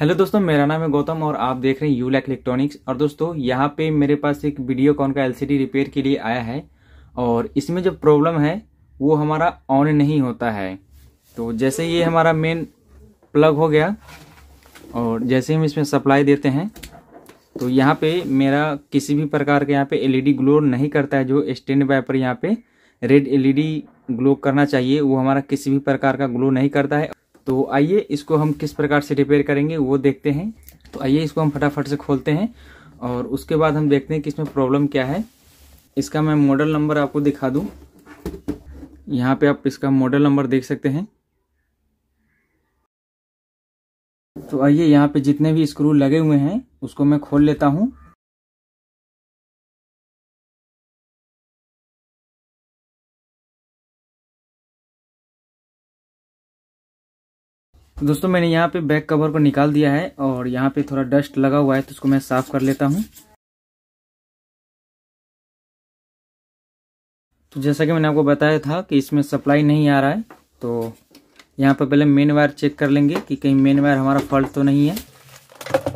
hello दोस्तों मेरा नाम है गौतम और आप देख रहे हैं यूलैक इलेक्ट्रॉनिक्स और दोस्तों यहाँ पे मेरे पास एक वीडियो कॉन का एलसीडी रिपेयर के लिए आया है और इसमें जो प्रॉब्लम है वो हमारा ऑन नहीं होता है तो जैसे ये हमारा मेन प्लग हो गया और जैसे हम इसमें सप्लाई देते हैं तो यहाँ पे मेरा किसी भी प्रकार के यहाँ पे एल ग्लो e नहीं करता है जो स्टैंड बाय पर यहाँ पे रेड एल ग्लो करना चाहिए वो हमारा किसी भी प्रकार का ग्लो नहीं करता है तो आइए इसको हम किस प्रकार से रिपेयर करेंगे वो देखते हैं तो आइए इसको हम फटाफट से खोलते हैं और उसके बाद हम देखते हैं कि इसमें प्रॉब्लम क्या है इसका मैं मॉडल नंबर आपको दिखा दूँ यहाँ पे आप इसका मॉडल नंबर देख सकते हैं तो आइए यहाँ पे जितने भी स्क्रू लगे हुए हैं उसको मैं खोल लेता हूँ दोस्तों मैंने यहाँ पे बैक कवर को निकाल दिया है और यहाँ पे थोड़ा डस्ट लगा हुआ है तो उसको मैं साफ कर लेता हूँ तो जैसा कि मैंने आपको बताया था कि इसमें सप्लाई नहीं आ रहा है तो यहाँ पर पहले मेन वायर चेक कर लेंगे कि कहीं मेन वायर हमारा फॉल्ट तो नहीं है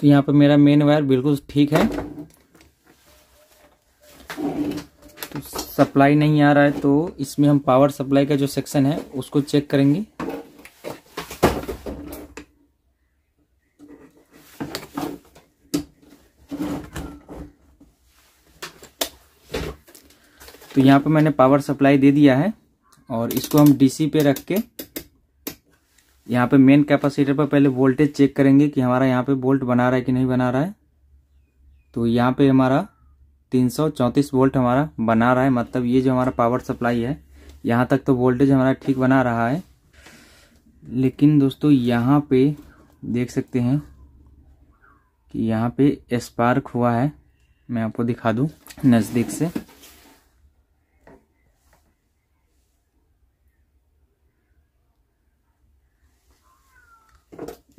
तो यहाँ पर मेरा मेन वायर बिल्कुल ठीक है तो सप्लाई नहीं आ रहा है तो इसमें हम पावर सप्लाई का जो सेक्शन है उसको चेक करेंगे तो यहाँ पर मैंने पावर सप्लाई दे दिया है और इसको हम डीसी पे रख के यहाँ पे मेन कैपेसिटर पर पहले वोल्टेज चेक करेंगे कि हमारा यहाँ पे वोल्ट बना रहा है कि नहीं बना रहा है तो यहाँ पे हमारा 334 वोल्ट हमारा बना रहा है मतलब ये जो हमारा पावर सप्लाई है यहाँ तक तो वोल्टेज हमारा ठीक बना रहा है लेकिन दोस्तों यहाँ पे देख सकते हैं कि यहाँ पे स्पार्क हुआ है मैं आपको दिखा दूँ नज़दीक से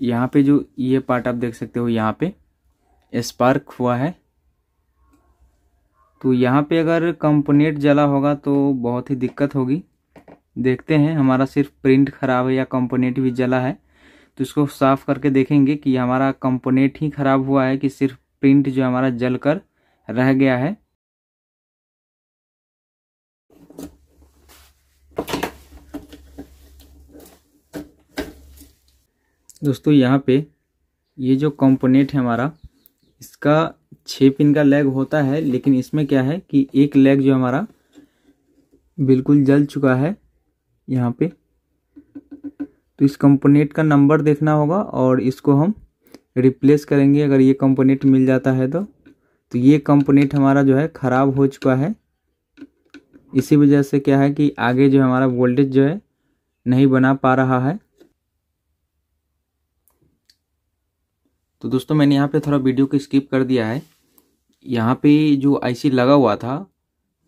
यहाँ पे जो ये पार्ट आप देख सकते हो यहाँ पे स्पार्क हुआ है तो यहाँ पे अगर कंपोनेंट जला होगा तो बहुत ही दिक्कत होगी देखते हैं हमारा सिर्फ प्रिंट ख़राब है या कंपोनेंट भी जला है तो इसको साफ़ करके देखेंगे कि हमारा कंपोनेंट ही ख़राब हुआ है कि सिर्फ प्रिंट जो हमारा जल कर रह गया है दोस्तों यहाँ पे ये जो कंपोनेंट है हमारा इसका छः पिन का लेग होता है लेकिन इसमें क्या है कि एक लेग जो हमारा बिल्कुल जल चुका है यहाँ पे तो इस कंपोनेंट का नंबर देखना होगा और इसको हम रिप्लेस करेंगे अगर ये कंपोनेंट मिल जाता है तो तो ये कंपोनेंट हमारा जो है ख़राब हो चुका है इसी वजह से क्या है कि आगे जो हमारा वोल्टेज जो है नहीं बना पा रहा है तो दोस्तों मैंने यहाँ पे थोड़ा वीडियो को स्किप कर दिया है यहाँ पे जो आईसी लगा हुआ था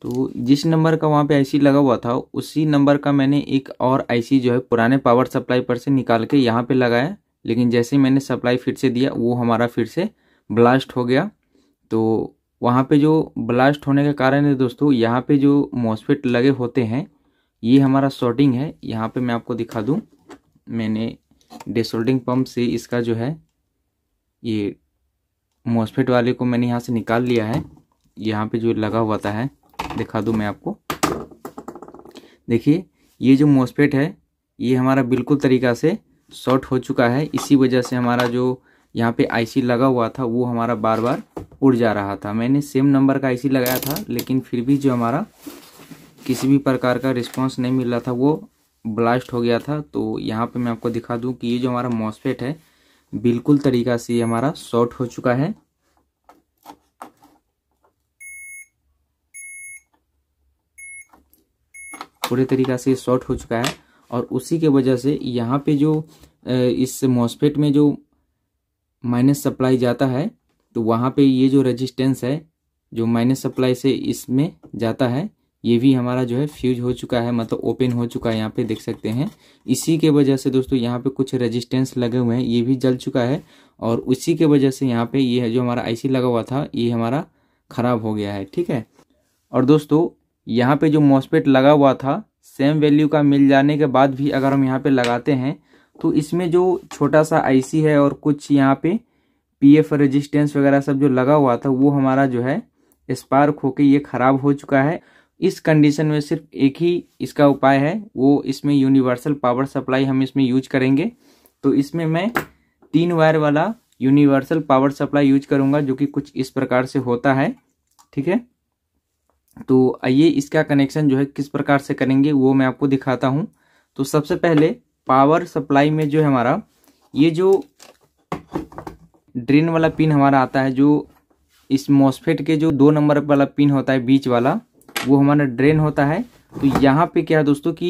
तो जिस नंबर का वहाँ पे आईसी लगा हुआ था उसी नंबर का मैंने एक और आईसी जो है पुराने पावर सप्लाई पर से निकाल के यहाँ पे लगाया लेकिन जैसे मैंने सप्लाई फिर से दिया वो हमारा फिर से ब्लास्ट हो गया तो वहाँ पर जो ब्लास्ट होने के कारण है दोस्तों यहाँ पर जो मॉसफिट लगे होते हैं ये हमारा शॉर्टिंग है यहाँ पर मैं आपको दिखा दूँ मैंने डेसोल्डिंग पंप से इसका जो है ये मोसफेट वाले को मैंने यहाँ से निकाल लिया है यहाँ पे जो लगा हुआ था है दिखा दूँ मैं आपको देखिए ये जो मोसफेट है ये हमारा बिल्कुल तरीका से शॉर्ट हो चुका है इसी वजह से हमारा जो यहाँ पे आईसी लगा हुआ था वो हमारा बार बार उड़ जा रहा था मैंने सेम नंबर का आईसी लगाया था लेकिन फिर भी जो हमारा किसी भी प्रकार का रिस्पांस नहीं मिल रहा था वो ब्लास्ट हो गया था तो यहाँ पे मैं आपको दिखा दूँ कि ये जो हमारा मॉसफेट है बिल्कुल तरीका से ये हमारा शॉर्ट हो चुका है पूरे तरीका से शॉर्ट हो चुका है और उसी के वजह से यहाँ पे जो इस मॉसफेट में जो माइनस सप्लाई जाता है तो वहाँ पे ये जो रेजिस्टेंस है जो माइनस सप्लाई से इसमें जाता है ये भी हमारा जो है फ्यूज हो चुका है मतलब ओपन हो चुका है यहाँ पे देख सकते हैं इसी के वजह से दोस्तों यहाँ पे कुछ रेजिस्टेंस लगे हुए हैं ये भी जल चुका है और उसी के वजह से यहाँ पे ये जो हमारा आईसी लगा हुआ था ये हमारा ख़राब हो गया है ठीक है और दोस्तों यहाँ पे जो मॉसपेट लगा हुआ था सेम वैल्यू का मिल जाने के बाद भी अगर हम यहाँ पे लगाते हैं तो इसमें जो छोटा सा आईसी है और कुछ यहाँ पे पी एफ वगैरह सब जो लगा हुआ था वो हमारा जो है स्पार्क होके ये ख़राब हो चुका है इस कंडीशन में सिर्फ एक ही इसका उपाय है वो इसमें यूनिवर्सल पावर सप्लाई हम इसमें यूज करेंगे तो इसमें मैं तीन वायर वाला यूनिवर्सल पावर सप्लाई यूज करूंगा जो कि कुछ इस प्रकार से होता है ठीक है तो आइए इसका कनेक्शन जो है किस प्रकार से करेंगे वो मैं आपको दिखाता हूँ तो सबसे पहले पावर सप्लाई में जो है हमारा ये जो ड्रेन वाला पिन हमारा आता है जो इस मॉसफेट के जो दो नंबर वाला पिन होता है बीच वाला वो हमारा ड्रेन होता है तो यहाँ पे क्या है दोस्तों कि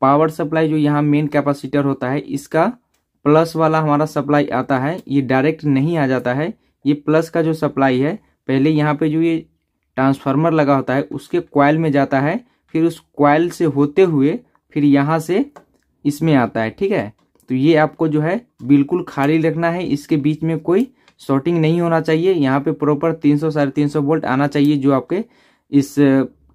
पावर सप्लाई जो यहाँ मेन कैपेसिटर होता है इसका प्लस वाला हमारा सप्लाई आता है ये डायरेक्ट नहीं आ जाता है ये प्लस का जो सप्लाई है पहले यहाँ पे जो ये ट्रांसफार्मर लगा होता है उसके क्वाइल में जाता है फिर उस क्वाइल से होते हुए फिर यहाँ से इसमें आता है ठीक है तो ये आपको जो है बिल्कुल खाली रखना है इसके बीच में कोई शॉर्टिंग नहीं होना चाहिए यहाँ पे प्रॉपर 300 सौ साढ़े तीन वोल्ट आना चाहिए जो आपके इस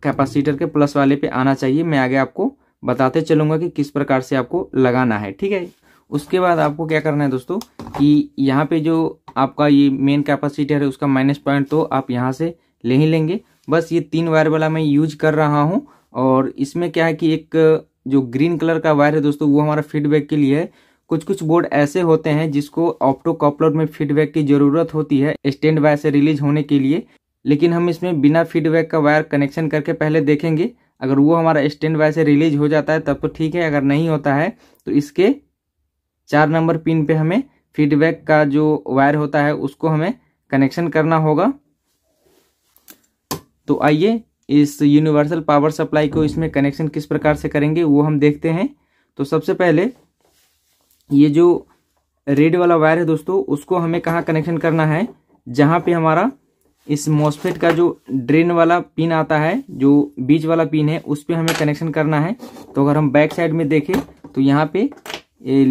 कैपेसिटर के प्लस वाले पे आना चाहिए मैं आगे आपको बताते चलूंगा कि किस प्रकार से आपको लगाना है ठीक है उसके बाद आपको क्या करना है दोस्तों कि यहाँ पे जो आपका ये मेन कैपेसिटर है उसका माइनस पॉइंट तो आप यहाँ से ले ही लेंगे बस ये तीन वायर वाला मैं यूज कर रहा हूँ और इसमें क्या है कि एक जो ग्रीन कलर का वायर है दोस्तों वो हमारा फीडबैक के लिए है कुछ कुछ बोर्ड ऐसे होते हैं जिसको ऑप्टो कॉपलर में फीडबैक की जरूरत होती है स्टैंड बाय से रिलीज होने के लिए लेकिन हम इसमें बिना फीडबैक का वायर कनेक्शन करके पहले देखेंगे अगर वो हमारा स्टैंड वायर से रिलीज हो जाता है तब तो ठीक है अगर नहीं होता है तो इसके चार नंबर पिन पे हमें फीडबैक का जो वायर होता है उसको हमें कनेक्शन करना होगा तो आइए इस यूनिवर्सल पावर सप्लाई को इसमें कनेक्शन किस प्रकार से करेंगे वो हम देखते हैं तो सबसे पहले ये जो रेड वाला वायर है दोस्तों उसको हमें कहाँ कनेक्शन करना है जहाँ पे हमारा इस मॉसफेट का जो ड्रेन वाला पिन आता है जो बीच वाला पिन है उस पर हमें कनेक्शन करना है तो अगर हम बैक साइड में देखें तो यहाँ पे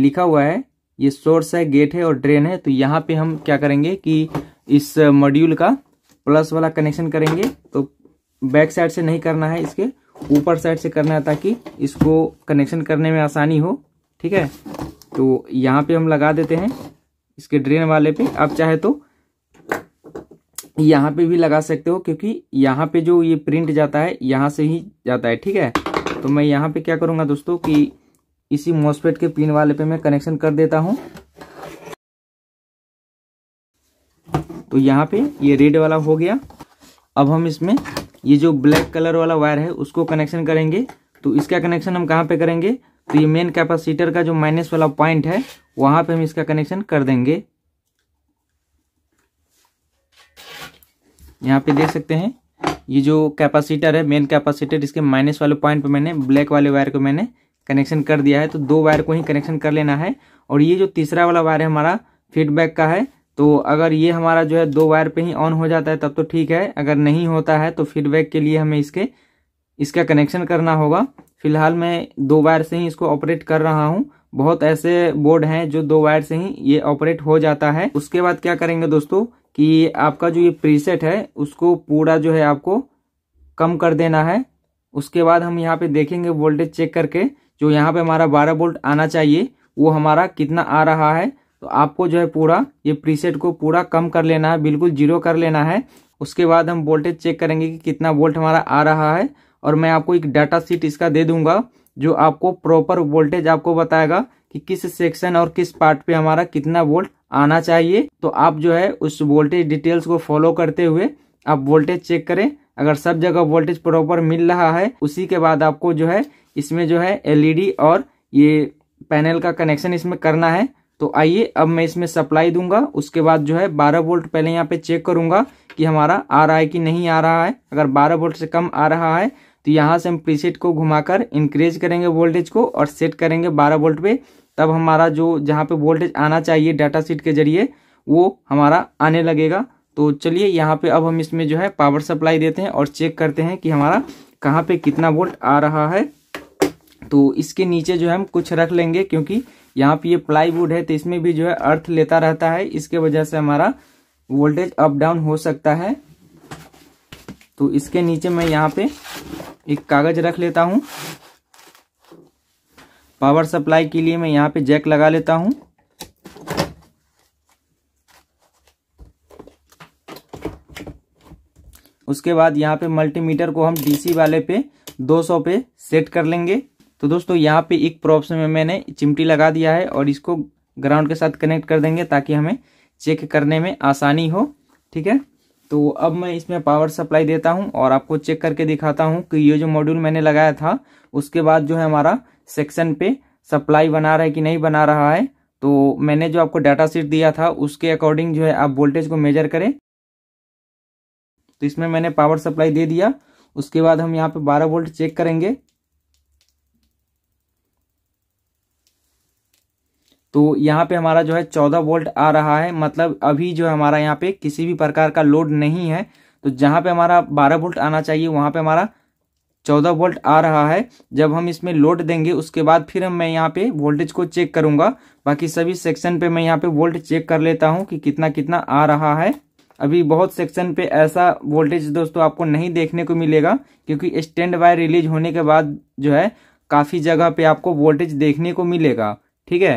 लिखा हुआ है ये सोर्स है गेट है और ड्रेन है तो यहाँ पे हम क्या करेंगे कि इस मॉड्यूल का प्लस वाला कनेक्शन करेंगे तो बैक साइड से नहीं करना है इसके ऊपर साइड से करना है ताकि इसको कनेक्शन करने में आसानी हो ठीक है तो यहाँ पे हम लगा देते हैं इसके ड्रेन वाले पे आप चाहे तो यहाँ पे भी लगा सकते हो क्योंकि यहाँ पे जो ये प्रिंट जाता है यहाँ से ही जाता है ठीक है तो मैं यहाँ पे क्या करूँगा दोस्तों कि इसी मोसपेट के पिन वाले पे मैं कनेक्शन कर देता हूँ तो यहाँ पे ये रेड वाला हो गया अब हम इसमें ये जो ब्लैक कलर वाला वायर है उसको कनेक्शन करेंगे तो इसका कनेक्शन हम कहाँ पे करेंगे तो ये मेन कैपेसिटर का जो माइनस वाला पॉइंट है वहाँ पे हम इसका कनेक्शन कर देंगे यहाँ पे देख सकते हैं ये जो कैपेसिटर है मेन कैपेसिटर इसके माइनस वाले पॉइंट पे मैंने ब्लैक वाले वायर को मैंने कनेक्शन कर दिया है तो दो वायर को ही कनेक्शन कर लेना है और ये जो तीसरा वाला वायर है हमारा फीडबैक का है तो अगर ये हमारा जो है दो वायर पे ही ऑन हो जाता है तब तो ठीक है अगर नहीं होता है तो फीडबैक के लिए हमें इसके इसका कनेक्शन करना होगा फिलहाल मैं दो वायर से ही इसको ऑपरेट कर रहा हूँ बहुत ऐसे बोर्ड हैं जो दो वायर से ही ये ऑपरेट हो जाता है उसके बाद क्या करेंगे दोस्तों कि आपका जो ये प्रीसेट है उसको पूरा जो है आपको कम कर देना है उसके बाद हम यहाँ पे देखेंगे वोल्टेज चेक करके जो यहाँ पे हमारा बारह वोल्ट आना चाहिए वो हमारा कितना आ रहा है तो आपको जो है पूरा ये प्रीसेट को पूरा कम कर लेना है बिल्कुल जीरो कर लेना है उसके बाद हम वोल्टेज चेक करेंगे कि कितना वोल्ट हमारा आ रहा है और मैं आपको एक डाटा शीट इसका दे दूंगा जो आपको प्रॉपर वोल्टेज आपको बताएगा कि किस सेक्शन और किस पार्ट पे हमारा कितना वोल्ट आना चाहिए तो आप जो है उस वोल्टेज डिटेल्स को फॉलो करते हुए आप वोल्टेज चेक करें अगर सब जगह वोल्टेज प्रॉपर मिल रहा है उसी के बाद आपको जो है इसमें जो है एलईडी और ये पैनल का कनेक्शन इसमें करना है तो आइए अब मैं इसमें सप्लाई दूंगा उसके बाद जो है 12 वोल्ट पहले यहाँ पे चेक करूंगा कि हमारा आ रहा है कि नहीं आ रहा है अगर 12 वोल्ट से कम आ रहा है तो यहाँ से हम प्रीसेट को घुमाकर इंक्रीज करेंगे वोल्टेज को और सेट करेंगे 12 वोल्ट पे तब हमारा जो जहाँ पे वोल्टेज आना चाहिए डाटा शीट के जरिए वो हमारा आने लगेगा तो चलिए यहाँ पे अब हम इसमें जो है पावर सप्लाई देते हैं और चेक करते हैं कि हमारा कहाँ पे कितना वोल्ट आ रहा है तो इसके नीचे जो है हम कुछ रख लेंगे क्योंकि यहाँ पे ये प्लाईवुड है तो इसमें भी जो है अर्थ लेता रहता है इसके वजह से हमारा वोल्टेज अप डाउन हो सकता है तो इसके नीचे मैं यहाँ पे एक कागज रख लेता हूँ पावर सप्लाई के लिए मैं यहाँ पे जैक लगा लेता हूँ उसके बाद यहाँ पे मल्टीमीटर को हम डीसी वाले पे 200 पे सेट कर लेंगे तो दोस्तों यहाँ पे एक प्रॉप्स में मैंने चिमटी लगा दिया है और इसको ग्राउंड के साथ कनेक्ट कर देंगे ताकि हमें चेक करने में आसानी हो ठीक है तो अब मैं इसमें पावर सप्लाई देता हूँ और आपको चेक करके दिखाता हूँ कि ये जो मॉड्यूल मैंने लगाया था उसके बाद जो है हमारा सेक्शन पे सप्लाई बना रहा है कि नहीं बना रहा है तो मैंने जो आपको डाटा शीट दिया था उसके अकॉर्डिंग जो है आप वोल्टेज को मेजर करें तो इसमें मैंने पावर सप्लाई दे दिया उसके बाद हम यहाँ पे 12 वोल्ट चेक करेंगे तो यहाँ पे हमारा जो है 14 वोल्ट आ रहा है मतलब अभी जो है हमारा यहाँ पे किसी भी प्रकार का लोड नहीं है तो जहां पे हमारा 12 वोल्ट आना चाहिए वहां पे हमारा चौदह वोल्ट आ रहा है जब हम इसमें लोड देंगे उसके बाद फिर मैं यहाँ पे वोल्टेज को चेक करूंगा बाकी सभी सेक्शन पे मैं यहाँ पे वोल्ट चेक कर लेता हूँ कि कितना कितना आ रहा है अभी बहुत सेक्शन पे ऐसा वोल्टेज दोस्तों आपको नहीं देखने को मिलेगा क्योंकि स्टैंड बाय रिलीज होने के बाद जो है काफ़ी जगह पे आपको वोल्टेज देखने को मिलेगा ठीक है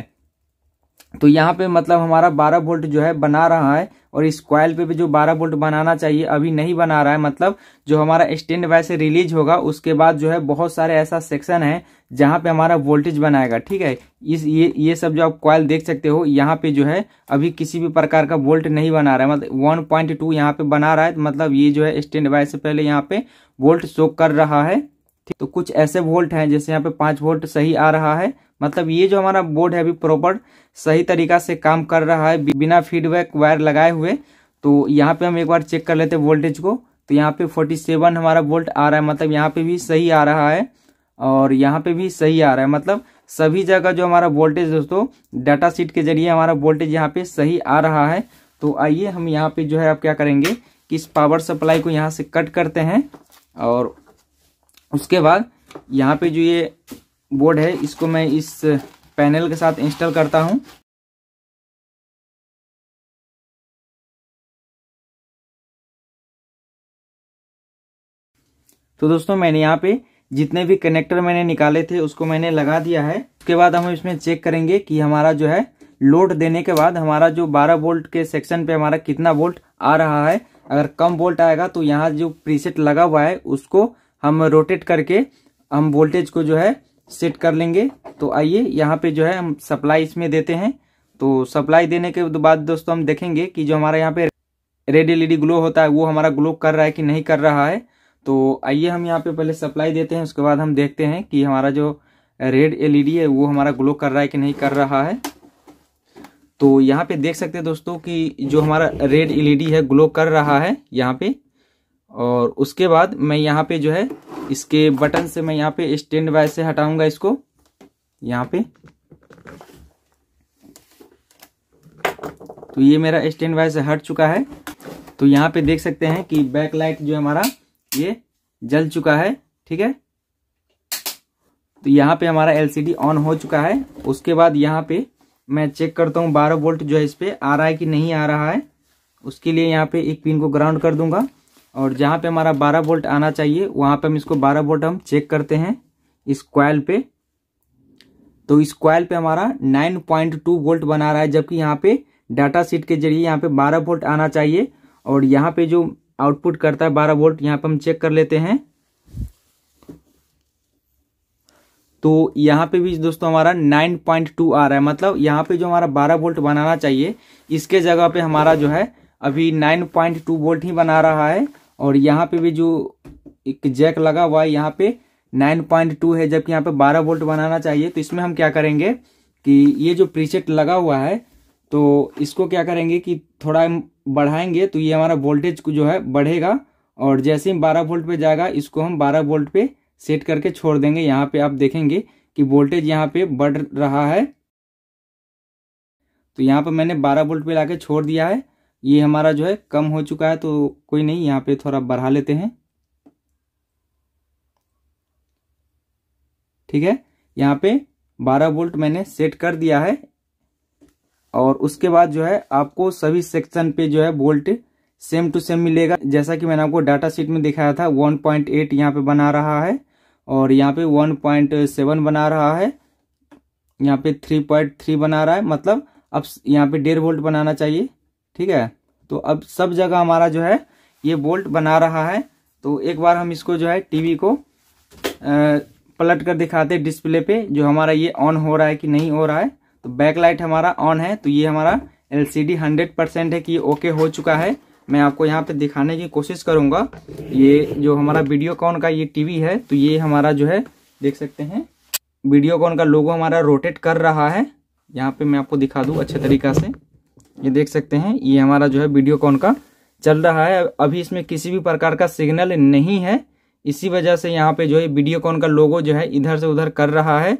तो यहाँ पे मतलब हमारा बारह वोल्ट जो है बना रहा है और इस क्वाइल पे भी जो 12 वोल्ट बनाना चाहिए अभी नहीं बना रहा है मतलब जो हमारा स्टैंड वाइज से रिलीज होगा उसके बाद जो है बहुत सारे ऐसा सेक्शन है जहाँ पे हमारा वोल्टेज बनाएगा ठीक है इस ये ये सब जो आप क्वाइल देख सकते हो यहाँ पे जो है अभी किसी भी प्रकार का वोल्ट नहीं बना रहा है मतलब वन पॉइंट टू यहाँ पे बना रहा है मतलब ये जो है स्टैंड वाइज से पहले यहाँ पे वोल्ट शो कर रहा है तो कुछ ऐसे वोल्ट हैं जैसे यहाँ पे पांच वोल्ट सही आ रहा है मतलब ये जो हमारा बोर्ड है अभी प्रॉपर सही तरीका से काम कर रहा है बिना फीडबैक वायर लगाए हुए तो यहाँ पे हम एक बार चेक कर लेते हैं वोल्टेज को तो यहाँ पे 47 हमारा वोल्ट आ रहा है मतलब यहाँ पे भी सही आ रहा है और यहाँ पे भी सही आ रहा है मतलब सभी जगह जो हमारा वोल्टेज दोस्तों डाटा शीट के जरिए हमारा वोल्टेज यहाँ पे सही आ रहा है तो आइए हम यहाँ पे जो है आप क्या करेंगे कि इस पावर सप्लाई को यहाँ से कट करते हैं और उसके बाद यहाँ पे जो ये बोर्ड है इसको मैं इस पैनल के साथ इंस्टॉल करता हूँ तो दोस्तों मैंने यहाँ पे जितने भी कनेक्टर मैंने निकाले थे उसको मैंने लगा दिया है उसके बाद हम इसमें चेक करेंगे कि हमारा जो है लोड देने के बाद हमारा जो 12 वोल्ट के सेक्शन पे हमारा कितना वोल्ट आ रहा है अगर कम वोल्ट आएगा तो यहाँ जो प्रीसेट लगा हुआ है उसको हम रोटेट करके हम वोल्टेज को जो है सेट कर लेंगे तो आइए यहाँ पे जो है हम सप्लाई इसमें देते हैं तो सप्लाई देने के बाद दोस्तों हम देखेंगे कि जो हमारा यहाँ पे रेड एल ग्लो होता है वो हमारा ग्लो कर रहा है कि नहीं कर रहा है तो आइए हम यहाँ पे पहले सप्लाई देते हैं उसके बाद हम देखते हैं कि हमारा जो रेड एल है वो हमारा ग्लो कर रहा है कि नहीं कर रहा है तो यहाँ पे देख सकते हैं दोस्तों कि जो हमारा रेड एल है ग्लो कर रहा है यहाँ पे और उसके बाद मैं यहाँ पे जो है इसके बटन से मैं यहाँ पे स्टैंड बाय से हटाऊंगा इसको यहाँ पे तो ये मेरा स्टैंड बाय से हट चुका है तो यहाँ पे देख सकते हैं कि बैक लाइट जो हमारा ये जल चुका है ठीक है तो यहाँ पे हमारा एलसीडी ऑन हो चुका है उसके बाद यहाँ पे मैं चेक करता हूँ बारह वोल्ट जो है इस पर आ रहा है कि नहीं आ रहा है उसके लिए यहाँ पे एक पिन को ग्राउंड कर दूंगा और जहाँ पे हमारा 12 वोल्ट आना चाहिए वहाँ पे हम इसको 12 वोल्ट हम चेक करते हैं इस क्वाइल पे तो इस क्वाइल पे हमारा 9.2 वोल्ट बना रहा है जबकि यहाँ पे डाटा सीट के जरिए यहाँ पे 12 वोल्ट आना चाहिए और यहाँ पे जो आउटपुट करता है 12 वोल्ट यहाँ पे हम चेक कर लेते हैं तो यहाँ पे भी दोस्तों हमारा 9.2 आ रहा है मतलब यहाँ पे जो हमारा 12 वोल्ट बनाना चाहिए इसके जगह पे हमारा जो है अभी नाइन पॉइंट टू वोल्ट ही बना रहा है और यहाँ पे भी जो एक जैक लगा हुआ है यहाँ पे नाइन पॉइंट टू है जबकि यहाँ पे बारह वोल्ट बनाना चाहिए तो इसमें हम क्या करेंगे कि ये जो प्रीसेट लगा हुआ है तो इसको क्या करेंगे कि थोड़ा बढ़ाएंगे तो ये हमारा वोल्टेज जो है बढ़ेगा और जैसे ही बारह वोल्ट पे जाएगा इसको हम बारह वोल्ट पे सेट करके छोड़ देंगे यहाँ पे आप देखेंगे कि वोल्टेज यहाँ पे बढ़ रहा है तो यहाँ पर मैंने बारह वोल्ट पे लाके छोड़ दिया है ये हमारा जो है कम हो चुका है तो कोई नहीं यहाँ पे थोड़ा बढ़ा लेते हैं ठीक है यहाँ पे 12 वोल्ट मैंने सेट कर दिया है और उसके बाद जो है आपको सभी सेक्शन पे जो है वोल्ट सेम टू सेम मिलेगा जैसा कि मैंने आपको डाटा शीट में दिखाया था 1.8 पॉइंट यहाँ पे बना रहा है और यहाँ पे 1.7 बना रहा है यहाँ पे 3.3 बना रहा है मतलब अब यहाँ पे डेढ़ वोल्ट बनाना चाहिए ठीक है तो अब सब जगह हमारा जो है ये बोल्ट बना रहा है तो एक बार हम इसको जो है टीवी को आ, पलट कर दिखाते डिस्प्ले पे जो हमारा ये ऑन हो रहा है कि नहीं हो रहा है तो बैकलाइट हमारा ऑन है तो ये हमारा L C D hundred percent है कि ये ओके हो चुका है मैं आपको यहाँ पे दिखाने की कोशिश करूँगा ये जो हमारा वीडियो कॉन का ये टीवी है तो ये हमारा जो है देख सकते हैं वीडियो कॉन का लोगो हमारा रोटेट कर रहा है यहाँ पे मैं आपको दिखा दूँ अच्छे तरीका से ये देख सकते हैं ये हमारा जो है वीडियो कॉन का चल रहा है अभी इसमें किसी भी प्रकार का सिग्नल नहीं है इसी वजह से यहाँ पे जो है वीडियो कॉन का लोगो जो है इधर से उधर कर रहा है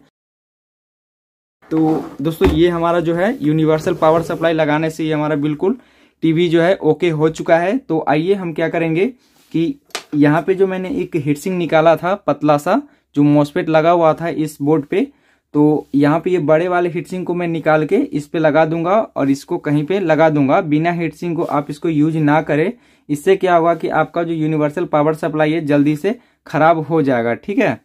तो दोस्तों ये हमारा जो है यूनिवर्सल पावर सप्लाई लगाने से ये हमारा बिल्कुल टीवी जो है ओके हो चुका है तो आइए हम क्या करेंगे कि यहाँ पे जो मैंने एक हिटसिंग निकाला था पतला सा जो मॉस्पेट लगा हुआ था इस बोर्ड पे तो यहाँ पे ये बड़े वाले हीटसिंग को मैं निकाल के इस पे लगा दूंगा और इसको कहीं पे लगा दूंगा बिना हीटसिंग को आप इसको यूज ना करें इससे क्या होगा कि आपका जो यूनिवर्सल पावर सप्लाई है जल्दी से खराब हो जाएगा ठीक है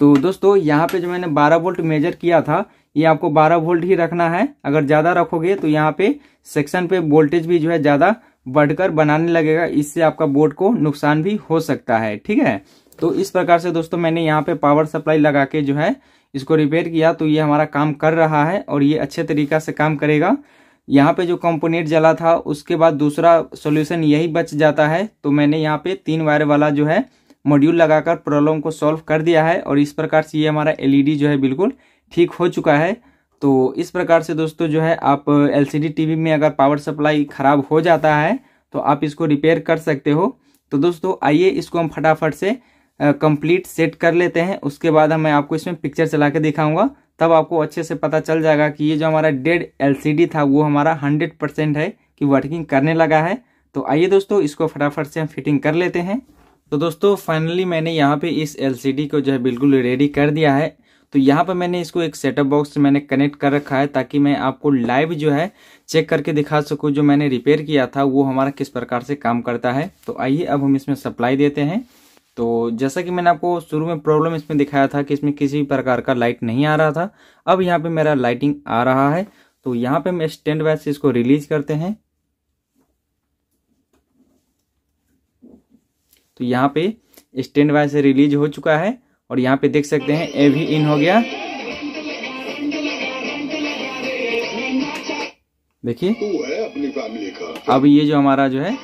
तो दोस्तों यहाँ पे जो मैंने 12 वोल्ट मेजर किया था ये आपको 12 वोल्ट ही रखना है अगर ज़्यादा रखोगे तो यहाँ पे सेक्शन पे वोल्टेज भी जो है ज़्यादा बढ़कर बनाने लगेगा इससे आपका बोर्ड को नुकसान भी हो सकता है ठीक है तो इस प्रकार से दोस्तों मैंने यहाँ पे पावर सप्लाई लगा के जो है इसको रिपेयर किया तो ये हमारा काम कर रहा है और ये अच्छे तरीका से काम करेगा यहाँ पे जो कंपोनेंट जला था उसके बाद दूसरा सॉल्यूशन यही बच जाता है तो मैंने यहाँ पे तीन वायर वाला जो है मॉड्यूल लगाकर प्रॉब्लम को सॉल्व कर दिया है और इस प्रकार से ये हमारा एलईडी e जो है बिल्कुल ठीक हो चुका है तो इस प्रकार से दोस्तों जो है आप एलसीडी टीवी में अगर पावर सप्लाई ख़राब हो जाता है तो आप इसको रिपेयर कर सकते हो तो दोस्तों आइए इसको हम फटाफट से कंप्लीट सेट कर लेते हैं उसके बाद मैं आपको इसमें पिक्चर चला के दिखाऊंगा तब आपको अच्छे से पता चल जाएगा कि ये जो हमारा डेड एलसीडी था वो हमारा हंड्रेड परसेंट है कि वर्किंग करने लगा है तो आइए दोस्तों इसको फटाफट से हम फिटिंग कर लेते हैं तो दोस्तों फाइनली मैंने यहाँ पे इस एल को जो है बिल्कुल रेडी कर दिया है तो यहाँ पर मैंने इसको एक सेटअप बॉक्स से मैंने कनेक्ट कर रखा है ताकि मैं आपको लाइव जो है चेक करके दिखा सकूँ जो मैंने रिपेयर किया था वो हमारा किस प्रकार से काम करता है तो आइए अब हम इसमें सप्लाई देते हैं तो जैसा कि मैंने आपको शुरू में प्रॉब्लम इसमें दिखाया था कि इसमें किसी प्रकार का लाइट नहीं आ रहा था अब यहाँ पे मेरा लाइटिंग आ रहा है तो यहाँ पे हम स्टैंड वाइज से इसको रिलीज करते हैं तो यहाँ पे स्टैंड वाइज से रिलीज हो चुका है और यहाँ पे देख सकते हैं ए भी इन हो गया देखिए अब ये जो हमारा जो है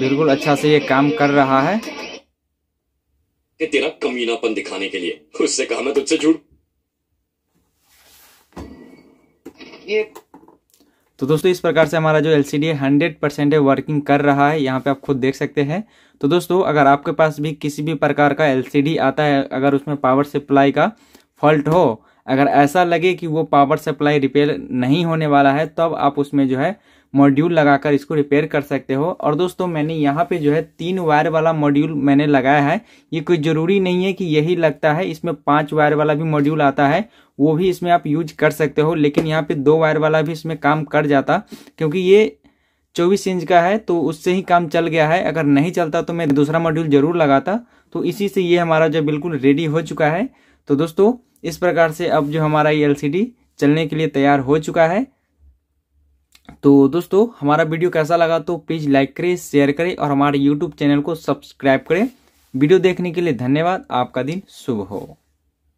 बिल्कुल अच्छा से ये काम कर रहा है है तेरा कमीनापन दिखाने के लिए उससे कहा मैं तुझसे झूठ ये तो दोस्तों इस प्रकार से हमारा जो एल सी डी है हंड्रेड परसेंट है वर्किंग कर रहा है यहाँ पे आप खुद देख सकते हैं तो दोस्तों अगर आपके पास भी किसी भी प्रकार का एल सी डी आता है अगर उसमें पावर सप्लाई का फॉल्ट हो अगर ऐसा लगे कि वो पावर सप्लाई रिपेयर नहीं होने वाला है तब तो आप उसमें जो है मॉड्यूल लगाकर इसको रिपेयर कर सकते हो और दोस्तों मैंने यहाँ पे जो है तीन वायर वाला मॉड्यूल मैंने लगाया है ये कोई ज़रूरी नहीं है कि यही लगता है इसमें पाँच वायर वाला भी मॉड्यूल आता है वो भी इसमें आप यूज कर सकते हो लेकिन यहाँ पे दो वायर वाला भी इसमें काम कर जाता क्योंकि ये चौबीस इंच का है तो उससे ही काम चल गया है अगर नहीं चलता तो मैं दूसरा मॉड्यूल जरूर लगाता तो इसी से ये हमारा जो बिल्कुल रेडी हो चुका है तो दोस्तों इस प्रकार से अब जो हमारा ये एल चलने के लिए तैयार हो चुका है तो दोस्तों हमारा वीडियो कैसा लगा तो प्लीज़ लाइक करें शेयर करें और हमारे यूट्यूब चैनल को सब्सक्राइब करें वीडियो देखने के लिए धन्यवाद आपका दिन शुभ हो